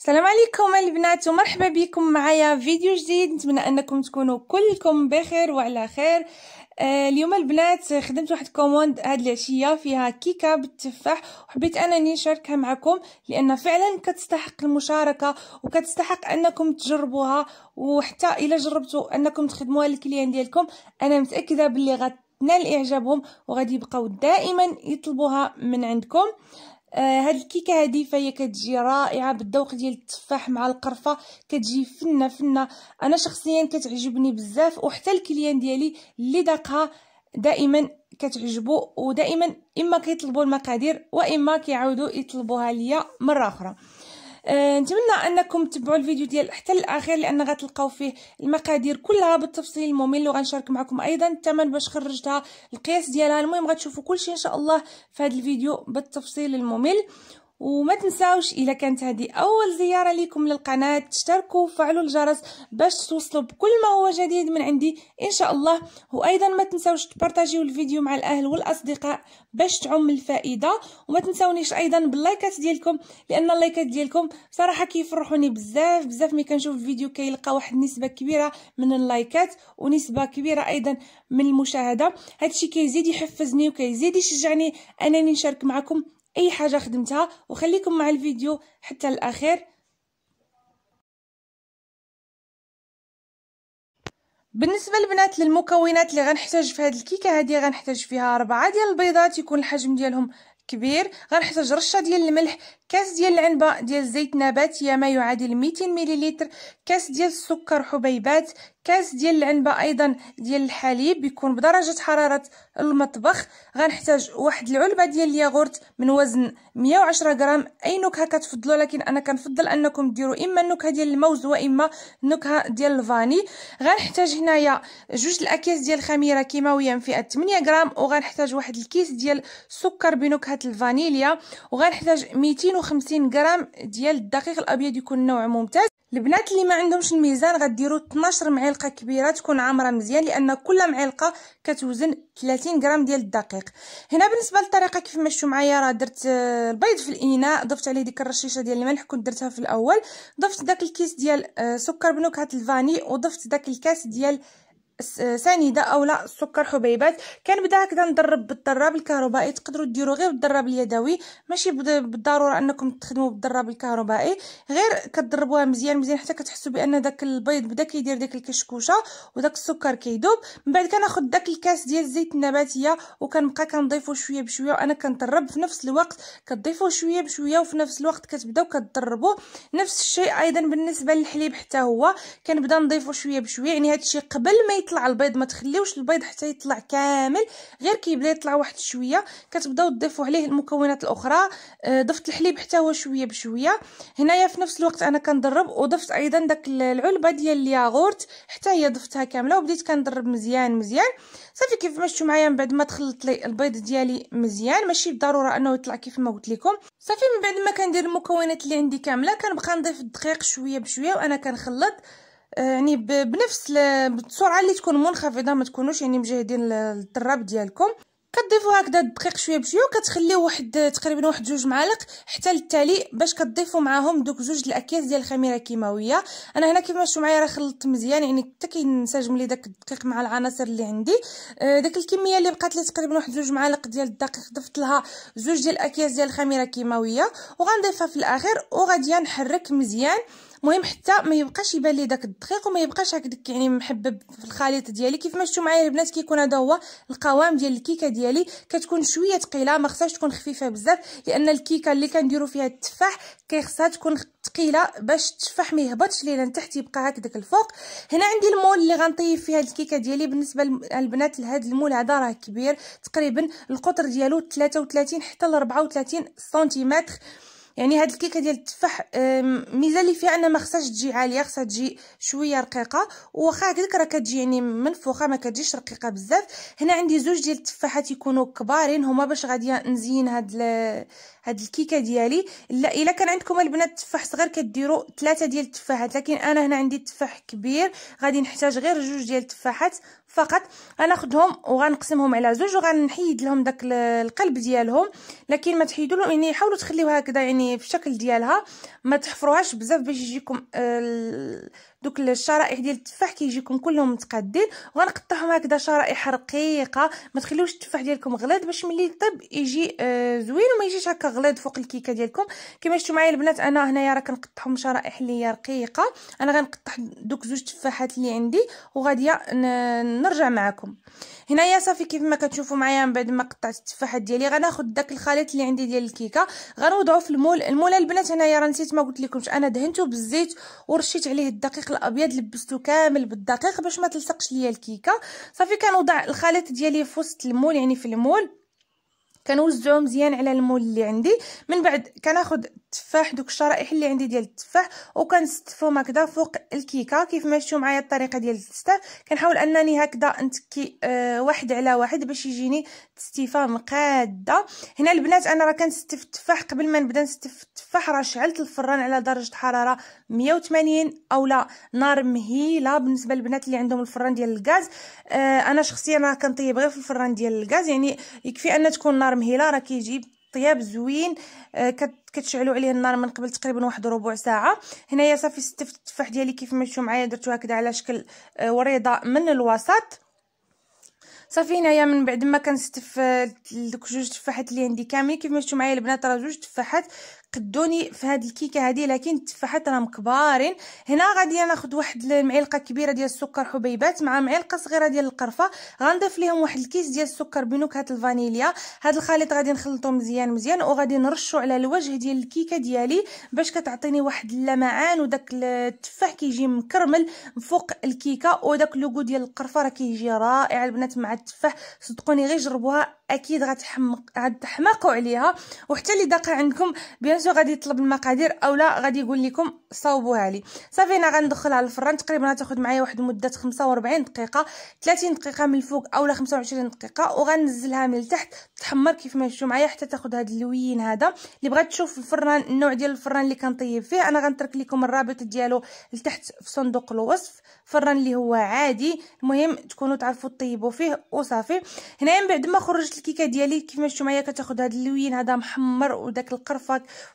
السلام عليكم البنات ومرحبا بكم معايا فيديو جديد نتمنى انكم تكونوا كلكم بخير وعلى خير آه، اليوم البنات خدمت واحد كوموند هاد العشيه فيها كيكه بالتفاح وحبيت انني نشاركها معكم لان فعلا كتستحق المشاركه وكتستحق انكم تجربوها وحتى الا جربتوا انكم تخدموها للكليان ديالكم انا متاكده باللي غتنال اعجابهم وغادي يبقاو دائما يطلبوها من عندكم آه هاد الكيكه هادي فهي كتجي رائعه بالذوق ديال التفاح مع القرفه كتجي فنه فنه انا شخصيا كتعجبني بزاف وحتى الكليان ديالي اللي داقها دائما كتعجبو ودائما اما كيطلبوا المقادير واما كيعاودوا يطلبوها ليا مره اخرى آه، نتمنى انكم تتبعوا الفيديو ديال حتى الاخير لان غتلقاو فيه المقادير كلها بالتفصيل الممل وغنشارك معكم ايضا الثمن باش خرجتها القياس ديالها المهم غتشوفوا كلشي ان شاء الله في هذا الفيديو بالتفصيل الممل وما تنساوش الا كانت هذه اول زياره ليكم للقناه تشتركوا وفعلوا الجرس باش توصلوا بكل ما هو جديد من عندي ان شاء الله وايضا ما تنساوش تبارطاجيو الفيديو مع الاهل والاصدقاء باش تعم الفائده وما تنساونيش ايضا باللايكات ديالكم لان اللايكات ديالكم صراحة كيفرحوني بزاف بزاف ملي كنشوف فيديو كيلقى واحد النسبه كبيره من اللايكات ونسبه كبيره ايضا من المشاهده هادشي كيزيد يحفزني وكيزيد يشجعني انني نشارك معكم اي حاجه خدمتها وخليكم مع الفيديو حتى الاخير بالنسبه البنات للمكونات اللي غنحتاج في هاد الكيكه هادي غنحتاج فيها اربعه ديال البيضات يكون الحجم ديالهم كبير غنحتاج رشه ديال الملح كاس ديال العنبه ديال زيت نباتيه ما يعادل 200 مليلتر كاس ديال السكر حبيبات كاس ديال العنبه ايضا ديال الحليب يكون بدرجه حراره المطبخ غنحتاج واحد العلبه ديال الياغورت من وزن 110 غرام اي نكهه كتفضلوا لكن انا كنفضل انكم ديروا اما النكهه ديال الموز واما النكهه ديال الفاني غنحتاج هنايا جوج الاكياس ديال الخميره كيماويه من فئه 8 غرام وغنحتاج واحد الكيس ديال السكر بنكهه الفانيليا وغنحتاج 250 غرام ديال الدقيق الابيض يكون نوع ممتاز البنات اللي ما عندهمش الميزان غديروا 12 معلقه معلقه كبيره تكون عامره مزيان لان كل معلقه كتوزن 30 غرام ديال الدقيق هنا بالنسبه للطريقه كيف ما شفتوا معايا راه درت البيض آه، في الاناء ضفت عليه ديك الرشيشه ديال الملح كنت درتها في الاول ضفت داك الكيس ديال آه، سكر بنكهه الفاني وضفت داك الكاس ديال سنيده اولا السكر حبيبات كان بدا هكذا ندرب بالضراب الكهربائي تقدروا ديروا غير بالضراب اليدوي ماشي بالضروره انكم تخدموا بالضراب الكهربائي غير كتدربوها مزيان مزيان حتى كتحسوا بان داك البيض بدا كيدير ديك الكشكوشه وداك السكر كيدوب من بعد كناخذ داك الكاس ديال الزيت النباتيه وكنبقى كنضيفو شويه بشويه وانا كنضرب في نفس الوقت كتضيفوا شويه بشويه وفي نفس الوقت كتبداو كتدربوا نفس الشيء ايضا بالنسبه للحليب حتى هو كنبدا نضيفو شويه بشويه يعني هادشي قبل ما يطلع البيض ما تخليوش البيض حتى يطلع كامل غير كيبدا يطلع واحد شويه كتبداو تضيفوا عليه المكونات الاخرى آه، ضفت الحليب حتى هو شويه بشويه هنايا في نفس الوقت انا كندرب وضفت ايضا داك العلبه ديال الياغورت حتى هي ضفتها كامله وبديت كندرب مزيان مزيان صافي كيف ما شفتوا معايا من بعد ما تخلط لي البيض ديالي مزيان ماشي بالضروره انه يطلع كيف ما قلت لكم صافي من بعد ما كندير المكونات اللي عندي كامله كنبقى نضيف الدقيق شويه بشويه وانا كنخلط يعني بنفس السرعه اللي تكون منخفضه ما تكونوش يعني مجهدين الدراب ديالكم كتضيفوا هكذا الدقيق شويه بشويه وكتخليه واحد تقريبا واحد جوج معالق حتى للتالي باش كتضيفوا معاهم دوك جوج الاكياس ديال الخميره الكيماويه انا هنا ما شفتوا معايا راه خلطت مزيان يعني حتى كينسجم لي داك الدقيق مع العناصر اللي عندي آه داك الكميه اللي بقات لي تقريبا واحد جوج معالق ديال الدقيق ضفت لها جوج ديال الاكياس ديال الخميره الكيماويه وغنضيفها في الاخر وغادي نحرك مزيان مهم حتى ما يبقاش يبان لي داك الدقيق وما يبقاش هكداك يعني محبب في الخليط ديالي كيف ما شفتوا معايا البنات كيكون هذا هو القوام ديال الكيكه ديالي كتكون شويه ثقيله ما خصهاش تكون خفيفه بزاف لان الكيكه اللي كنديروا فيها التفاح كيخصها تكون ثقيله باش التفاح ما يهبطش لينا لتحت يبقى هكداك الفوق هنا عندي المول اللي غنطيب فيها الكيكه ديالي بالنسبه للبنات لهاد المول هذا راه كبير تقريبا القطر ديالو 33 حتى ل 34 سنتيمتر يعني هاد الكيكه ديال التفاح الميزه اللي فيها أن ما خصهاش تجي عاليه خصها تجي شويه رقيقه وخا هكداك راه كتجي يعني منفوخه ما كتجيش رقيقه بزاف هنا عندي زوج ديال التفاحات يكونوا كبارين هما باش غادي نزين هاد هاد الكيكه ديالي لا الا كان عندكم البنات تفاح صغير كديروا ثلاثه ديال التفاحات لكن انا هنا عندي تفاح كبير غادي نحتاج غير جوج ديال التفاحات فقط غناخذهم وغنقسمهم على زوج وغنحيد لهم داك القلب ديالهم لكن ما تحيدوا لهم يعني حاولوا تخليوها هكذا يعني في الشكل ديالها ما تحفروهاش بزاف باش يجيكم دوك الشرائح ديال التفاح كيجيكم كلهم متقادين وغنقطعهم هكذا شرائح رقيقه ما تخليوش التفاح ديالكم غليظ باش ملي يطيب يجي آه زوين وما يجيش هكا غليظ فوق الكيكه ديالكم كما شفتوا معايا البنات انا هنايا راه كنقطعهم شرائح اللي هي رقيقه انا غنقطع دوك زوج تفاحات اللي عندي وغادي نرجع معكم هنايا صافي كيف ما كتشوفوا معايا من بعد ما قطعت التفاحات ديالي غناخذ داك الخليط اللي عندي ديال الكيكه غنوضعو في المول المول البنات هنايا راه نسيت ما قلت لكمش انا دهنته بالزيت ورشيت عليه الدقيق الدقيق الابيض لبستو كامل بالدقيق باش ما تلصقش ليا الكيكه صافي كنوضع الخليط ديالي في وسط المول يعني في المول كنوزعو مزيان على المول اللي عندي من بعد كناخد التفاح دوك الشرائح اللي عندي ديال التفاح وكنستفهم هكذا فوق الكيكه كيف ما شفتوا معايا الطريقه ديال التستاف كنحاول انني هكذا نتكي آه واحد على واحد باش يجيني تستيفه مقاده هنا البنات انا راه كنستف التفاح قبل ما نبدا نستف التفاح راه شعلت الفران على درجه حراره 180 اولا نار مهيله بالنسبه للبنات اللي عندهم الفران ديال الغاز آه انا شخصيا راه كنطيب غير في الفران ديال الغاز يعني يكفي ان تكون نار مهيله راه كيجي طياب زوين آه كتشعلوا عليه النار من قبل تقريبا واحد ربع ساعه هنايا صافي ستفت التفاح ديالي كيف ما شفتوا معايا درتو هكذا على شكل آه وريضه من الوسط صافي هنايا من بعد ما كنستف آه، دوك جوج تفاحات اللي عندي كاملين كيف ما شفتوا معايا البنات راه جوج تفاحات قدوني في هاد الكيكه هادي لكن التفاحات راهم كبارين هنا غادي ناخذ واحد المعلقه كبيره ديال السكر حبيبات مع معلقه صغيره ديال القرفه غنضيف ليهم واحد الكيس ديال السكر بنكهه الفانيليا هاد الخليط غادي نخلطو مزيان مزيان وغادي نرشو على الوجه ديال الكيكه ديالي باش كتعطيني واحد اللمعان وداك التفاح كيجي مكرمل فوق الكيكه وداك لوغو ديال القرفه راه كيجي رائع البنات مع التفاح صدقوني غير جربوها اكيد غتحمق غتحمقوا عليها وحتى اللي داقه عندكم بيان بيان غادي يطلب المقادير اولا غادي يقول لكم صاوبوها لي صافي انا غندخلها الفران تقريبا تاخذ معايا واحد مده 45 دقيقه 30 دقيقه من الفوق اولا 25 دقيقه وغنزلها من التحت تحمر كيف ما شفتوا معايا حتى تاخذ هذا اللوين هذا اللي بغات تشوف الفران النوع ديال الفران اللي كنطيب فيه انا غنترك لكم الرابط ديالو لتحت في صندوق الوصف فران اللي هو عادي المهم تكونوا تعرفوا طيبوا فيه وصافي هنا من بعد ما خرجت الكيكه ديالي كيف ما شفتوا معايا كتاخذ هذا اللوين هذا محمر وداك القرفه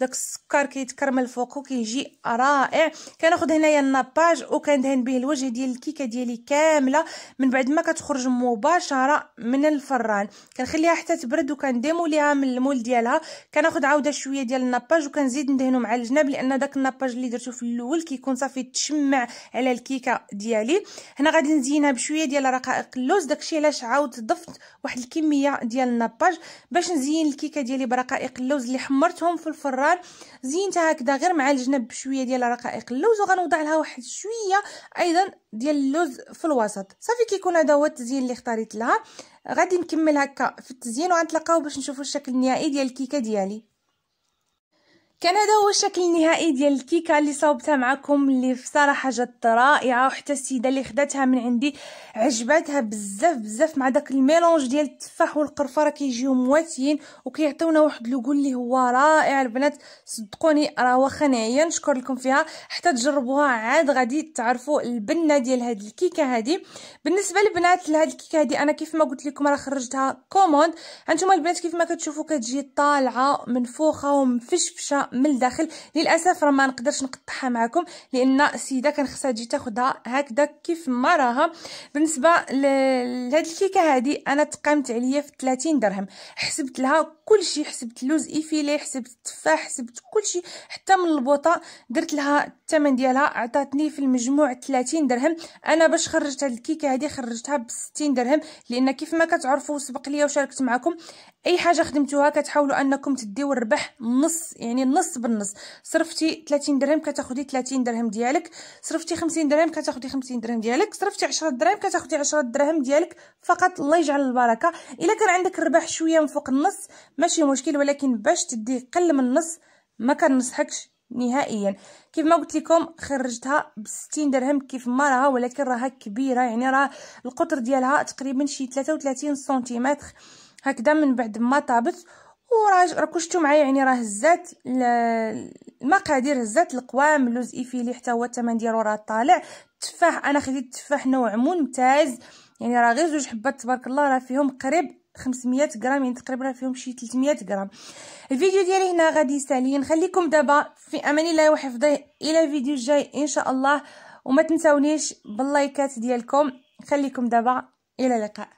داك السكر كيتكرمل فوقو كيجي رائع كناخذ هنايا الناباج وكندهن به الوجه ديال الكيكه ديالي كامله من بعد ما كتخرج مباشره من الفران كنخليها حتى تبرد وكنديمو ليها من المول ديالها كناخذ عاوده شويه ديال الناباج وكنزيد ندهنو مع الجناب لان داك الناباج اللي درتو في الاول كيكون صافي تشمع على الكيكه ديالي هنا غادي نزينها بشويه ديال رقائق اللوز داكشي علاش عاودت ضفت واحد الكميه ديال الناباج باش نزين الكيكه ديالي برقائق اللوز اللي حمرتهم في الفران الكرار زينتها هكذا غير مع الجنب بشويه ديال رقائق اللوز وغنوضع لها واحد شويه ايضا ديال اللوز في الوسط صافي كيكون هذا هو التزيين اللي اختاريت لها غادي نكمل هكا في التزيين وغنتلاقاو باش نشوفوا الشكل النهائي ديال الكيكه ديالي كان هذا هو الشكل النهائي ديال الكيكه اللي صاوبتها معكم اللي بصراحه جات رائعه وحتى السيده اللي خداتها من عندي عجباتها بزاف بزاف مع داك الميلونج ديال التفاح والقرفه راه كيجيو مواتيين وكيعطيونا واحد لوغو اللي هو رائع البنات صدقوني راه واخا نعيا نشكر لكم فيها حتى تجربوها عاد غادي تعرفوا البنه ديال هاد الكيكه هادي بالنسبه للبنات لهاد الكيكه هادي انا كيف ما قلت لكم راه خرجتها كوموند هانتوما البنات كيف ما كتشوفوا كتجي طالعه منفوخه ومفشفشه من الداخل للاسف راه ما نقدرش نقطعها معكم لان السيده كان خصها تجي تاخذها هكذا كيف ما راها بالنسبه لهاد الكيكه هادي انا تقامت عليا في 30 درهم حسبت لها كل شيء حسبت لوز ايفيلي حسبت الخفه حسبت كلشي حتى من البوطه درت لها الثمن ديالها عطاتني في المجموع 30 درهم انا باش خرجت هاد الكيكه هادي خرجتها ب 60 درهم لان كيف ما كتعرفوا سبق ليا وشاركت معكم اي حاجه خدمتوها كتحاولوا انكم تديو الربح نص يعني النص بالنص صرفتي 30 درهم كتاخدي 30 درهم ديالك صرفتي 50 درهم كتاخدي 50 درهم ديالك صرفتي 10 درهم كتاخدي 10 درهم ديالك فقط الله يجعل البركه الا كان عندك الربح شويه من فوق النص ماشي مشكل ولكن باش تدي قل من النص ونص ما كنصحكش نهائيا كيف ما قلت لكم خرجتها ب 60 درهم كيف ما راها ولكن راها كبيره يعني راه القطر ديالها تقريبا شي 33 سنتيمتر هكذا من بعد ما طابت وراه راكم شفتوا معايا يعني راه هزات المقادير هزات القوام اللوز ايفيلي حتى هو الثمن ديالو راه طالع التفاح انا خديت التفاح نوع ممتاز يعني راه غير زوج حبات تبارك الله راه فيهم قريب 500 غرام يعني تقريبا فيهم شي 300 غرام الفيديو ديالي هنا غادي يسالي نخليكم دابا في امان الله وحفظه الى الفيديو الجاي ان شاء الله وما تنساونيش باللايكات ديالكم خليكم دابا الى اللقاء